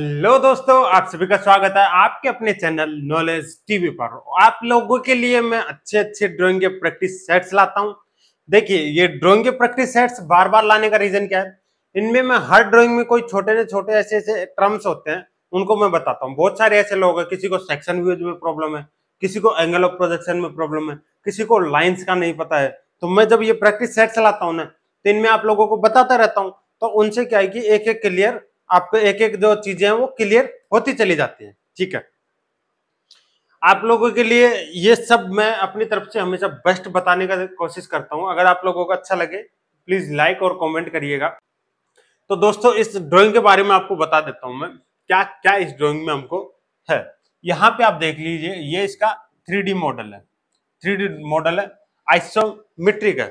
Hello दोस्तों आप सभी का स्वागत है आपके अपने चैनल नॉलेज टीवी पर आप लोगों के लिए मैं अच्छे अच्छे ड्राइंग के प्रैक्टिस सेट्स लाता हूं देखिए ये ड्राइंग के प्रैक्टिस सेट्स बार बार लाने का रीजन क्या है इनमें मैं हर ड्राइंग में कोई छोटे ना छोटे ऐसे ऐसे टर्म्स होते हैं उनको मैं बताता हूँ बहुत सारे ऐसे लोग हैं किसी को सेक्शन व्यूज में प्रॉब्लम है किसी को एंगल ऑफ प्रोजेक्शन में प्रॉब्लम है किसी को लाइन्स का नहीं पता है तो मैं जब ये प्रैक्टिस सेट्स लाता हूँ ना तो इनमें आप लोगों को बताता रहता हूँ तो उनसे क्या है कि एक एक क्लियर आपको एक एक जो चीजें हैं वो क्लियर होती चली जाती हैं ठीक है आप लोगों के लिए ये सब मैं अपनी तरफ से हमेशा बेस्ट बताने का कोशिश करता हूँ अगर आप लोगों को अच्छा लगे प्लीज लाइक और कॉमेंट करिएगा तो दोस्तों इस ड्रॉइंग के बारे में आपको बता देता हूँ मैं क्या क्या इस ड्रॉइंग में हमको है यहाँ पे आप देख लीजिए ये इसका थ्री मॉडल है थ्री मॉडल है आइसोमेट्रिक है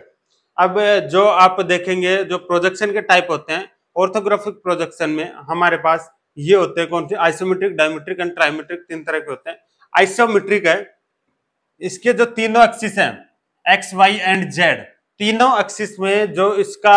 अब जो आप देखेंगे जो प्रोजेक्शन के टाइप होते हैं ऑर्थोग्राफिक प्रोजेक्शन में हमारे पास ये होते हैं कौन से आइसोमेट्रिक डायमेट्रिक एंड ट्राइमेट्रिक तीन तरह के होते हैं आइसोमेट्रिक है इसके जो तीनों एक्सिस हैं एक्स वाई एंड जेड तीनों एक्सिस में जो इसका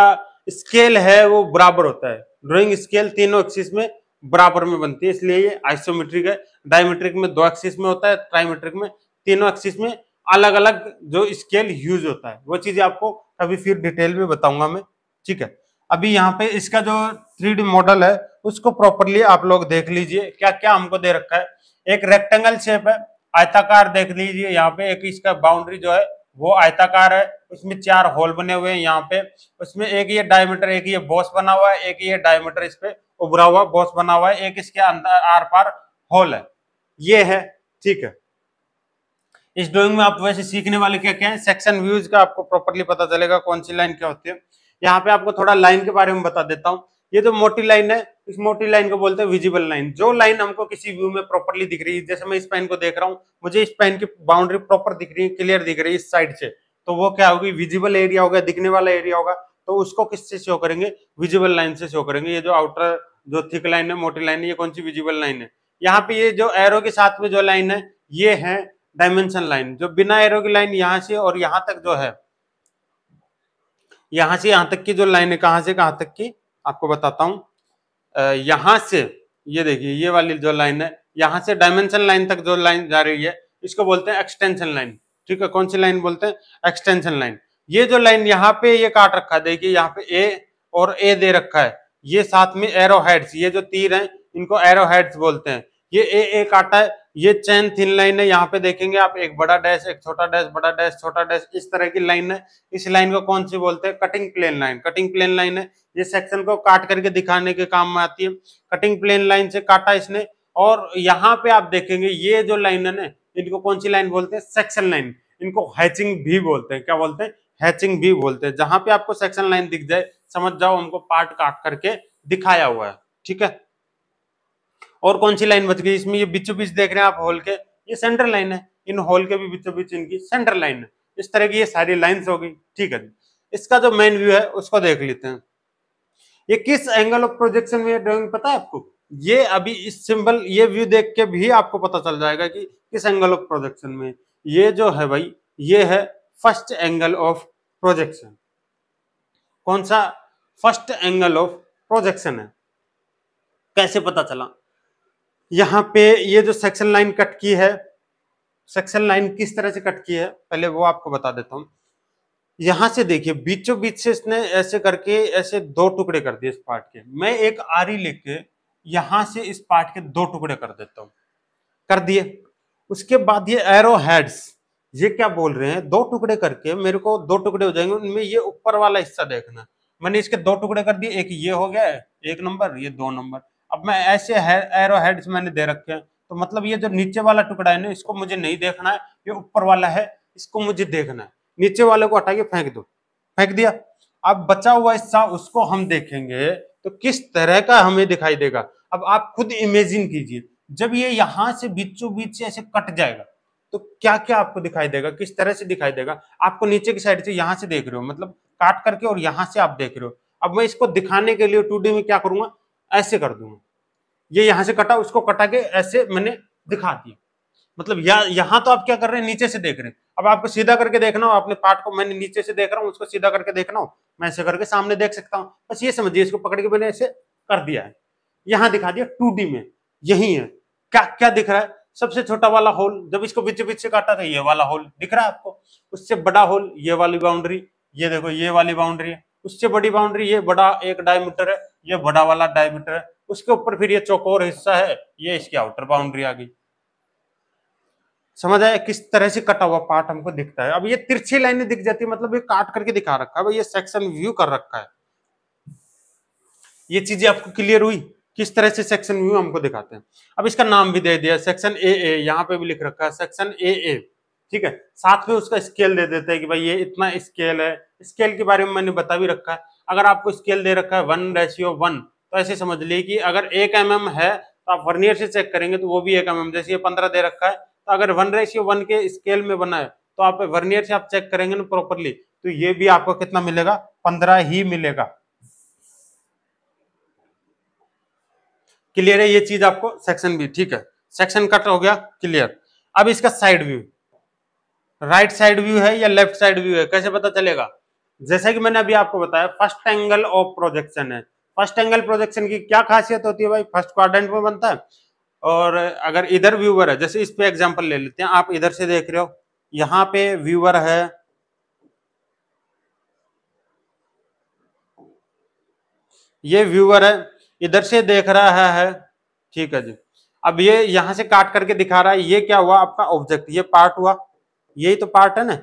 स्केल है वो बराबर होता है ड्रॉइंग स्केल तीनों एक्सिस में बराबर में बनती है इसलिए ये आइसोमेट्रिक है डायमेट्रिक में दो एक्सिस में होता है ट्राइमेट्रिक में तीनों एक्सिस में अलग अलग जो स्केल यूज होता है वो चीज़ें आपको कभी फिर डिटेल में बताऊंगा मैं ठीक है अभी यहाँ पे इसका जो थ्री मॉडल है उसको प्रॉपरली आप लोग देख लीजिए क्या क्या हमको दे रखा है एक रेक्टेंगल शेप है आयताकार देख लीजिए यहाँ पे एक इसका बाउंड्री जो है वो आयताकार है उसमें चार होल बने हुए हैं यहाँ पे उसमें एक ये डायमीटर एक ये बॉस बना हुआ है एक ये डायमीटर इस पे उभरा हुआ बॉस बना हुआ है एक इसके अंदर आर पार होल है ये है ठीक है इस ड्राइंग में आप वैसे सीखने वाले क्या क्या है सेक्शन व्यूज का आपको प्रॉपरली पता चलेगा कौन सी लाइन क्या होती है यहाँ पे आपको थोड़ा लाइन के बारे में बता देता हूँ ये जो मोटी लाइन है इस मोटी लाइन को बोलते हैं विजिबल लाइन जो लाइन हमको किसी व्यू में प्रॉपरली दिख रही है जैसे मैं इस पेन को देख रहा हूँ मुझे इस पेन की बाउंड्री प्रॉपर दिख रही है क्लियर दिख रही है इस साइड से तो वो क्या होगी विजिबल एरिया होगा दिखने वाला एरिया होगा तो उसको किससे शो करेंगे विजिबल लाइन से शो करेंगे ये जो आउटर जो थिक लाइन है मोटी लाइन है ये कौन सी विजिबल लाइन है यहाँ पे ये जो एरो के साथ में जो लाइन है ये है डायमेंशन लाइन जो बिना एरो की लाइन यहाँ से और यहाँ तक जो है यहां से यहां तक की जो लाइन है कहां से कहां तक की आपको बताता हूं यहां से ये देखिए ये वाली जो लाइन है यहां से डायमेंशन लाइन तक जो लाइन जा रही है इसको बोलते हैं एक्सटेंशन लाइन ठीक है कौन सी लाइन बोलते हैं एक्सटेंशन लाइन ये जो लाइन यहाँ पे ये काट रखा है देखिए यहाँ पे ए और ए दे रखा है ये साथ में एरो हेड्स ये जो तीर हैं इनको एरो हेड्स बोलते हैं ये ए ए काटा है ये चैन थिन लाइन है यहाँ पे देखेंगे आप एक बड़ा डैश एक छोटा डैश बड़ा डैश छोटा डैश इस तरह की लाइन है इस लाइन को कौन सी बोलते हैं cutting plane line cutting plane line है ये सेक्शन को काट करके दिखाने के काम में आती है कटिंग प्लेन लाइन से काटा इसने और यहाँ पे आप देखेंगे ये जो लाइन है ना इनको कौन सी लाइन बोलते हैं सेक्शन लाइन इनको हैचिंग भी बोलते हैं क्या बोलते हैं हैचिंग भी बोलते हैं जहां पे आपको सेक्शन लाइन दिख जाए समझ जाओ हमको पार्ट काट करके दिखाया हुआ है ठीक है और कौन सी लाइन बच गई इसमें ये बीचों बीच देख रहे हैं आप हॉल के ये सेंटर लाइन है इन हॉल के भी बीचों बीच इनकी सेंटर लाइन है इस तरह की ये सारी लाइन्स हो गई ठीक है इसका जो मेन व्यू है उसको देख लेते हैं ये किस एंगल ऑफ प्रोजेक्शन में ड्रॉइंग पता है आपको ये अभी इस सिंबल ये व्यू देख के भी आपको पता चल जाएगा कि किस एंगल ऑफ प्रोजेक्शन में ये जो है भाई ये है फर्स्ट एंगल ऑफ प्रोजेक्शन कौन सा फर्स्ट एंगल ऑफ प्रोजेक्शन है कैसे पता चला यहाँ पे ये जो सेक्शन लाइन कट की है सेक्शन लाइन किस तरह से कट की है पहले वो आपको बता देता हूँ यहां से देखिए बीचों बीच से इसने ऐसे करके ऐसे दो टुकड़े कर दिए इस पार्ट के मैं एक आरी लेके यहाँ से इस पार्ट के दो टुकड़े कर देता हूँ कर दिए उसके बाद ये एरो हेड्स ये क्या बोल रहे हैं दो टुकड़े करके मेरे को दो टुकड़े हो जाएंगे उनमें ये ऊपर वाला हिस्सा देखना मैंने इसके दो टुकड़े कर दिए एक ये हो गया एक नंबर ये दो नंबर अब मैं ऐसे एरो हेड्स मैंने दे रखे हैं तो मतलब ये जो नीचे वाला टुकड़ा है ना इसको मुझे नहीं देखना है ये ऊपर वाला है इसको मुझे देखना है नीचे वाले को हटा के फेंक दो फेंक दिया अब बचा हुआ हिस्सा उसको हम देखेंगे तो किस तरह का हमें दिखाई देगा अब आप खुद इमेजिन कीजिए जब ये यहाँ से बीचों बीच से ऐसे कट जाएगा तो क्या क्या आपको दिखाई देगा किस तरह से दिखाई देगा आपको नीचे की साइड से यहाँ से देख रहे हो मतलब काट करके और यहाँ से आप देख रहे हो अब मैं इसको दिखाने के लिए टू में क्या करूंगा ऐसे कर दूंगा ये यहां से कटा उसको कटा के ऐसे मैंने दिखा दिया मतलब या यहां तो आप क्या कर रहे हैं नीचे से देख रहे हैं अब आपको सीधा करके देखना हो अपने पार्ट को मैंने नीचे से देख रहा हूँ उसको सीधा करके देखना हो मैं ऐसे करके सामने देख सकता हूँ बस ये समझिए इसको पकड़ के मैंने ऐसे कर दिया है यहां दिखा दिया टू में यही है क्या क्या दिख रहा है सबसे छोटा वाला होल जब इसको बीच बीच से काटा था तो ये वाला होल दिख रहा है आपको उससे बड़ा होल ये वाली बाउंड्री ये देखो ये वाली बाउंड्री है उससे बड़ी बाउंड्री ये बड़ा एक डायमीटर है ये बड़ा वाला डायमीटर है उसके ऊपर फिर ये चौकोर हिस्सा है ये इसकी आउटर बाउंड्री आ गई समझ आया किस तरह से कटा हुआ पार्ट हमको दिखता है अब ये तिरछी लाइनें दिख जाती है मतलब ये काट करके दिखा रखा है भाई ये सेक्शन व्यू कर रखा है ये चीजें आपको क्लियर हुई किस तरह से सेक्शन व्यू हमको दिखाते हैं अब इसका नाम भी दे दिया सेक्शन ए ए यहाँ पे भी लिख रखा है सेक्शन ए ए ठीक है साथ में उसका स्केल दे देते हैं कि भाई ये इतना स्केल है स्केल के बारे में मैंने बता भी रखा है अगर आपको स्केल दे रखा है वन रेशियो वन तो ऐसे समझ लिए कि अगर एक एम mm है तो आप वर्नियर से चेक करेंगे तो वो भी एक एम mm जैसे ये पंद्रह दे रखा है तो अगर वन रेशियो वन के स्केल में बना है तो आप वर्नियर से आप चेक करेंगे ना प्रॉपरली तो ये भी आपको कितना मिलेगा पंद्रह ही मिलेगा क्लियर है ये चीज आपको सेक्शन भी ठीक है सेक्शन कट हो गया क्लियर अब इसका side view right side view है या लेफ्ट साइड व्यू है कैसे पता चलेगा जैसा कि मैंने अभी आपको बताया फर्स्ट एंगल ऑफ प्रोजेक्शन है फर्स्ट एंगल प्रोजेक्शन की क्या खासियत होती है भाई फर्स्ट क्वाड्रेंट में बनता है और अगर इधर व्यूवर है जैसे इस पे एग्जांपल ले लेते हैं आप इधर से देख रहे हो यहाँ पे व्यूवर है ये व्यूवर है इधर से देख रहा है ठीक है जी अब ये यहां से काट करके दिखा रहा है ये क्या हुआ आपका ऑब्जेक्ट ये पार्ट हुआ यही तो पार्ट है ना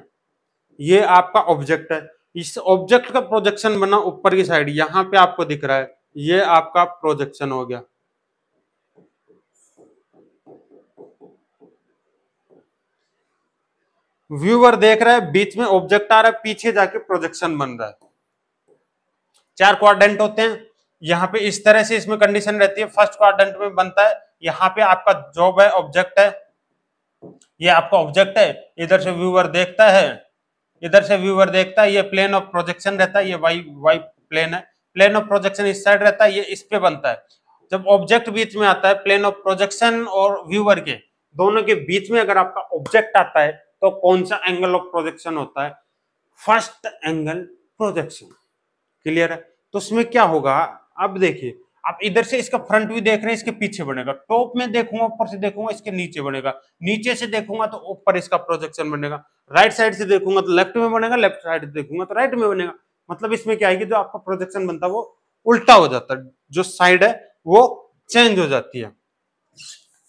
ये आपका ऑब्जेक्ट है इस ऑब्जेक्ट का प्रोजेक्शन बना ऊपर की साइड यहां पे आपको दिख रहा है ये आपका प्रोजेक्शन हो गया व्यूअर देख रहा है बीच में ऑब्जेक्ट आ रहा है पीछे जाके प्रोजेक्शन बन रहा है चार क्वाड्रेंट होते हैं यहाँ पे इस तरह से इसमें कंडीशन रहती है फर्स्ट क्वाड्रेंट में बनता है यहाँ पे आपका जॉब है ऑब्जेक्ट है ये आपका ऑब्जेक्ट है इधर से व्यूवर देखता है इधर से व्यूवर देखता है ये प्लेन ऑफ प्रोजेक्शन रहता है ये वाई वाई प्लेन है प्लेन ऑफ प्रोजेक्शन इस साइड रहता है ये इस पे बनता है जब ऑब्जेक्ट बीच में आता है प्लेन ऑफ प्रोजेक्शन और व्यूवर के दोनों के बीच में अगर आपका ऑब्जेक्ट आता है तो कौन सा एंगल ऑफ प्रोजेक्शन होता है फर्स्ट एंगल प्रोजेक्शन क्लियर है तो उसमें क्या होगा अब देखिए आप इधर से इसका फ्रंट भी देख रहे हैं इसके पीछे बनेगा टॉप में देखूंगा ऊपर से देखूंगा इसके नीचे बनेगा नीचे से देखूंगा तो ऊपर इसका प्रोजेक्शन बनेगा राइट साइड से देखूंगा तो लेफ्ट में बनेगा लेफ्ट साइड से देखूंगा तो राइट में बनेगा मतलब इसमें क्या है कि जो आपका प्रोजेक्शन बनता है वो उल्टा हो जाता है जो साइड है वो चेंज हो जाती है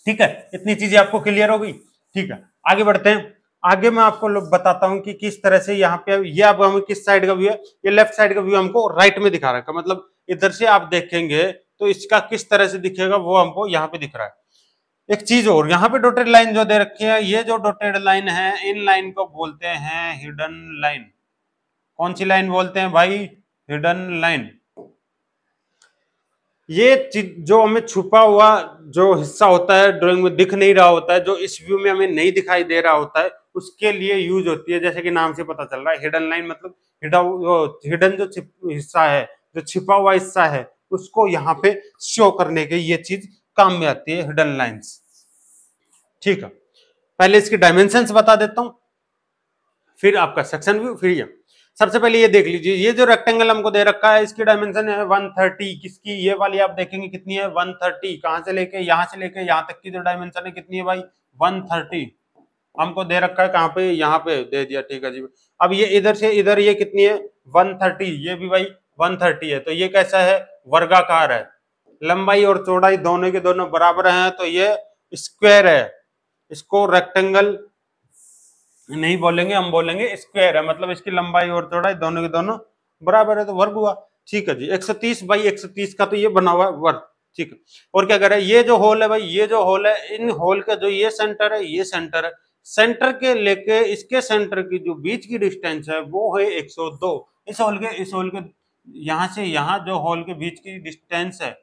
ठीक है इतनी चीजें आपको क्लियर हो गई ठीक है आगे बढ़ते हैं आगे मैं आपको बताता हूं कि किस तरह से यहाँ पे ये आप हमें किस साइड का व्यू है ये लेफ्ट साइड का व्यू हमको राइट में दिखा रखा मतलब इधर से आप देखेंगे तो इसका किस तरह से दिखेगा वो हमको यहाँ पे दिख रहा है एक चीज और यहाँ पे डोटेड लाइन जो दे रखी है ये जो डोटेड लाइन है इन लाइन को बोलते हैं हिडन लाइन कौन सी लाइन बोलते हैं भाई हिडन लाइन ये चीज जो हमें छुपा हुआ जो हिस्सा होता है ड्राइंग में दिख नहीं रहा होता है जो इस व्यू में हमें नहीं दिखाई दे रहा होता है उसके लिए यूज होती है जैसे कि नाम से पता चल रहा है हिडन लाइन मतलब हिडन जो हिडन जो हिस्सा है जो छिपा हुआ हिस्सा है उसको यहाँ पे शो करने के ये चीज काम में आती है हिडन लाइंस ठीक है पहले इसकी डायमेंशन बता देता हूं फिर आपका सेक्शन व्यू फिर ये सबसे पहले ये देख लीजिए ये जो रेक्टेंगल हमको दे रखा है इसकी डायमेंशन है 130 किसकी ये वाली आप देखेंगे कितनी है 130 थर्टी कहां से लेके यहाँ से लेके यहाँ तक की जो डायमेंशन है कितनी है भाई 130 हमको दे रखा है कहाँ पे यहाँ पे दे दिया ठीक है जी अब ये इधर से इधर ये कितनी है 130 ये भी भाई वन थर्टी है तो ये कैसा है वर्गाकार है लंबाई और चौड़ाई दोनों के दोनों बराबर हैं तो ये स्क्वायर है इसको रेक्टेंगल नहीं बोलेंगे हम बोलेंगे स्क्वायर है मतलब इसकी लंबाई और चौड़ाई दोनों के दोनों बराबर है तो वर्ग हुआ ठीक है जी 130 बाई 130 का तो ये बना हुआ है वर्ग ठीक है और क्या कह रहे हैं ये जो होल है भाई ये जो होल है इन होल का जो ये सेंटर है ये सेंटर है सेंटर के लेके इसके सेंटर की जो बीच की डिस्टेंस है वो है 102 इस होल के इस होल के यहाँ से यहाँ जो हॉल के बीच की डिस्टेंस है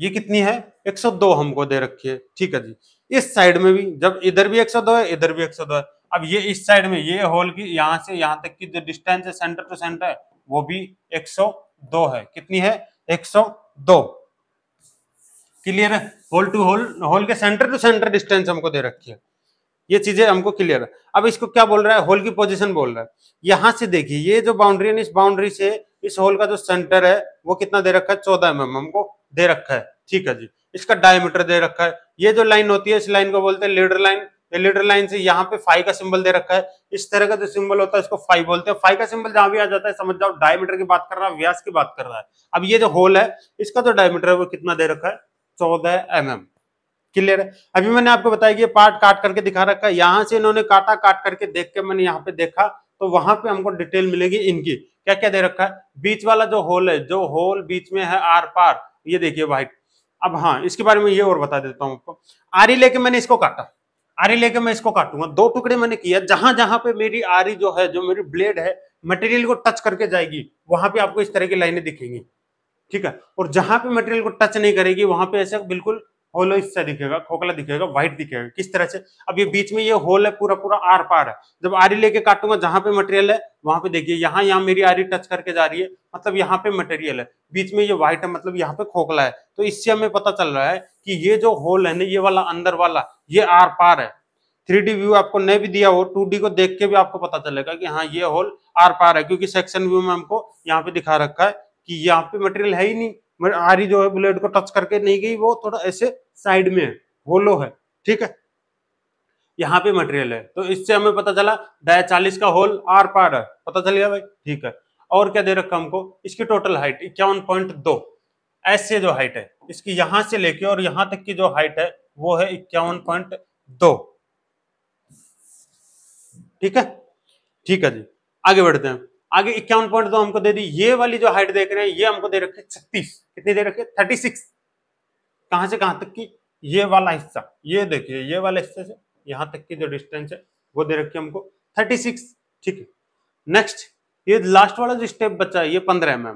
ये कितनी है 102 हमको दे रखी है ठीक है जी इस साइड में भी जब इधर भी 102 है इधर भी 102 है अब ये इस साइड में ये हॉल की यहाँ से यहाँ तक की जो डिस्टेंस है सेंटर टू तो सेंटर वो भी 102 है कितनी है 102 क्लियर है होल टू होल होल के सेंटर टू सेंटर डिस्टेंस हमको दे रखी है ये चीजें हमको क्लियर है अब इसको क्या बोल रहा है होल की पोजिशन बोल रहा है यहां से देखिए ये जो बाउंड्री है इस बाउंड्री से इस होल का जो सेंटर है वो कितना दे रखा है चौदह एम mm हमको दे रखा है ठीक है जी इसका डायमीटर दे रखा है ये जो लाइन होती है इस लाइन को बोलते हैं लीडर लाइन लीडर लाइन से यहाँ पे फाइव का सिंबल दे रखा है इस तरह का जो सिंबल होता है इसको फाइव बोलते हैं फाइव का सिंबल जहां भी आ जाता है समझ जाओ डायमीटर की बात कर रहा है व्यास की बात कर रहा है अब ये जो होल है इसका जो डायमीटर है वो कितना दे रखा है चौदह एम mm। क्लियर है अभी मैंने आपको बताया कि पार्ट काट करके दिखा रखा है यहाँ से इन्होंने काटा काट करके देख के मैंने यहाँ पे देखा तो वहां पे हमको डिटेल मिलेगी इनकी क्या क्या दे रखा है बीच वाला जो होल है जो होल बीच में है आर पार ये देखिए व्हाइट अब हाँ इसके बारे में ये और बता देता हूँ आपको आरी लेके मैंने इसको काटा आरी लेके मैं इसको काटूंगा दो टुकड़े मैंने किया जहां जहां पे मेरी आरी जो है जो मेरी ब्लेड है मटेरियल को टच करके जाएगी वहां पे आपको इस तरह की लाइनें दिखेंगी ठीक है और जहां पे मटेरियल को टच नहीं करेगी वहां पे ऐसा बिल्कुल होलो इससे दिखेगा खोखला दिखेगा व्हाइट दिखेगा किस तरह से अब ये बीच में ये होल है पूरा पूरा आर पार है जब आरी लेके काटूंगा जहां पे मटेरियल है वहां पे देखिए यहाँ यहाँ मेरी आरी टच करके जा रही है मतलब यहाँ पे मटेरियल है बीच में ये व्हाइट है मतलब यहाँ पे खोखला है तो इससे हमें पता चल रहा है कि ये जो होल है ना ये वाला अंदर वाला ये आर पार है थ्री व्यू आपको नहीं भी दिया हो टू को देख के भी आपको पता चलेगा कि हाँ ये होल आर पार है क्योंकि सेक्शन व्यू में हमको यहाँ पे दिखा रखा है कि यहाँ पे मटेरियल है ही नहीं मेरे आरी जो है ब्लेड को टच करके नहीं गई वो थोड़ा ऐसे साइड में है होलो है ठीक है यहाँ पे मटेरियल है तो इससे हमें पता चला डाया चालीस का होल आर पार है पता चल गया भाई ठीक है और क्या दे रखा हमको इसकी टोटल हाइट इक्यावन पॉइंट दो ऐसे जो हाइट है इसकी यहां से लेके और यहां तक की जो हाइट है वो है इक्यावन पॉइंट दो ठीक है ठीक है जी आगे बढ़ते हैं आगे इक्यावन पॉइंट दो हमको दे दी ये वाली जो हाइट देख रहे हैं ये हमको दे रखे छत्तीस कितनी दे रखे थर्टी सिक्स कहां से कहां तक की ये वाला हिस्सा ये देखिए ये वाले हिस्से से यहां तक की जो डिस्टेंस है वो दे रखी हमको थर्टी सिक्स ठीक है नेक्स्ट ये लास्ट वाला जो स्टेप बचा है ये पंद्रह एम है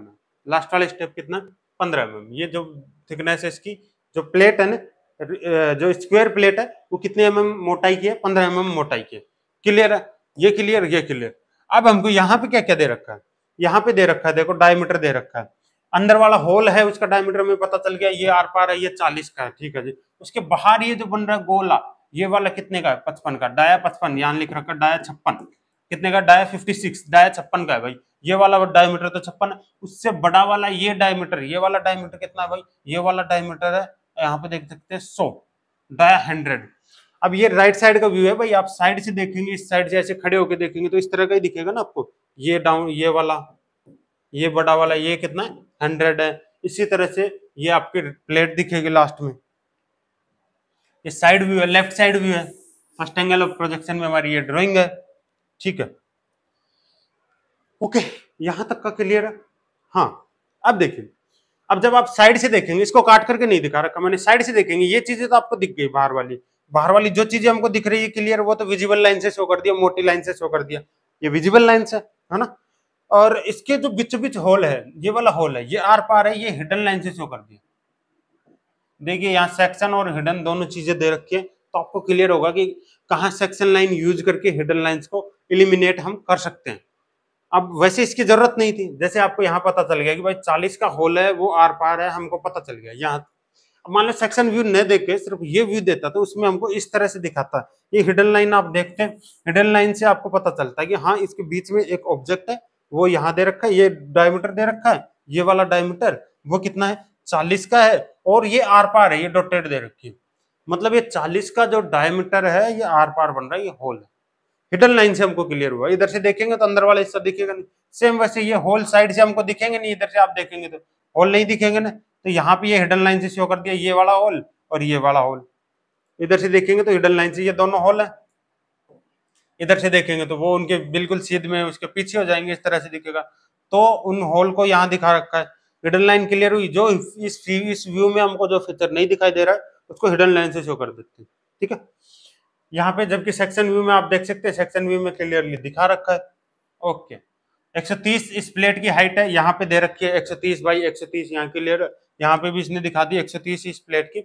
लास्ट वाला स्टेप कितना पंद्रह एम ये जो थिकनेस है इसकी जो प्लेट है ना जो स्क्वायर प्लेट है वो कितने एम मोटाई की है पंद्रह एम मोटाई की है क्लियर है ये क्लियर ये क्लियर अब हमको यहाँ पे क्या क्या दे रखा है यहाँ पे दे रखा है देखो डायमीटर दे रखा है अंदर वाला होल है उसका डायमीटर में पता चल गया ये आर पार है ये चालीस का है ठीक है जी उसके बाहर ये जो बन रहा है गोला ये वाला कितने का है पचपन का डाया पचपन यहाँ लिख रखा डाया छप्पन कितने का डाया फिफ्टी सिक्स डाया छप्पन का है भाई ये वाला डायमीटर तो छप्पन उससे बड़ा वाला ये डायमीटर ये वाला डायमीटर कितना है भाई ये वाला डायमीटर है यहाँ पे देख सकते हैं सौ डाया हंड्रेड अब ये राइट साइड का व्यू है भाई आप साइड से देखेंगे इस साइड से ऐसे खड़े होकर देखेंगे तो इस तरह का ही दिखेगा ना आपको ये डाउन ये वाला ये बड़ा वाला ये कितना हंड्रेड है इसी तरह से ये आपके प्लेट दिखेगी लास्ट में ये साइड व्यू है लेफ्ट साइड व्यू है फर्स्ट एंगल ऑफ प्रोजेक्शन में हमारी ये ड्रॉइंग है ठीक है ओके यहां तक का क्लियर है हाँ अब देखिए अब जब आप साइड से देखेंगे इसको काट करके नहीं दिखा रखा मैंने साइड से देखेंगे ये चीजें तो आपको दिख गई बाहर वाली बाहर वाली जो चीजें हमको दिख रही है क्लियर वो तो विजिबल लाइन से शो कर दिया मोटी लाइन से शो कर दिया ये विजिबल लाइन से है ना और इसके जो बीच बीच होल है ये वाला होल है ये आर पार है ये हिडन लाइन से शो कर दिया देखिए यहाँ सेक्शन और हिडन दोनों चीजें दे रखी है तो आपको क्लियर होगा कि कहाँ सेक्शन लाइन यूज करके हिडन लाइन को इलिमिनेट हम कर सकते हैं अब वैसे इसकी जरूरत नहीं थी जैसे आपको यहाँ पता चल गया कि भाई चालीस का होल है वो आर पार है हमको पता चल गया यहाँ मान लो सेक्शन व्यू न देख के सिर्फ ये व्यू देता तो उसमें हमको इस तरह से दिखाता है ये हिडन लाइन आप देखते हैं हिडन लाइन से आपको पता चलता है कि हाँ इसके बीच में एक ऑब्जेक्ट है वो यहाँ दे रखा है ये डायमीटर दे रखा है ये वाला डायमीटर वो कितना है चालीस का है और ये आर पार है ये डोटेड दे रखी है मतलब ये चालीस का जो डायमीटर है ये आर पार बन रहा है ये होल है हिडन लाइन से हमको क्लियर हुआ इधर से देखेंगे तो अंदर वाला हिस्सा दिखेगा नहीं सेम वैसे ये होल साइड से हमको दिखेंगे नहीं इधर से आप देखेंगे तो होल नहीं दिखेंगे ना तो यहाँ पे ये हिडन लाइन से शो कर दिया ये वाला हॉल और ये वाला हॉल इधर से देखेंगे तो हिडन लाइन से ये दोनों हॉल है इधर से देखेंगे तो वो उनके बिल्कुल सीध में उसके पीछे हो जाएंगे इस तरह से दिखेगा तो उन हॉल को यहाँ दिखा रखा है हिडन लाइन क्लियर हुई जो इस इस व्यू में हमको जो फीचर नहीं दिखाई दे रहा है उसको हिडन लाइन से शो कर देते हैं ठीक है यहाँ पे जबकि सेक्शन व्यू में आप देख सकते हैं सेक्शन व्यू में क्लियरली दिखा रखा है ओके 130 इस प्लेट की हाइट है यहाँ पे दे रखी है 130 बाई 130 यहाँ क्लियर यहाँ पे भी इसने दिखा दी 130 इस प्लेट की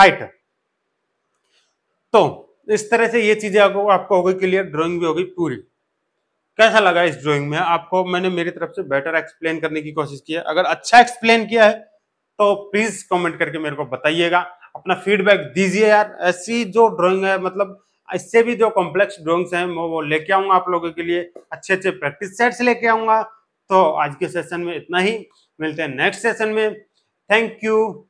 हाइट तो इस तरह से ये चीजें आपको आपको हो गई क्लियर ड्राइंग भी हो गई पूरी कैसा लगा इस ड्राइंग में आपको मैंने मेरी तरफ से बेटर एक्सप्लेन करने की कोशिश की है अगर अच्छा एक्सप्लेन किया है तो प्लीज कमेंट करके मेरे को बताइएगा अपना फीडबैक दीजिए यार ऐसी जो ड्राइंग है मतलब इससे भी जो कॉम्प्लेक्स ड्राइंग्स हैं मैं वो लेके आऊंगा आप लोगों के लिए अच्छे अच्छे प्रैक्टिस सेट्स लेके आऊंगा तो आज के सेशन में इतना ही मिलते हैं नेक्स्ट सेशन में Thank you.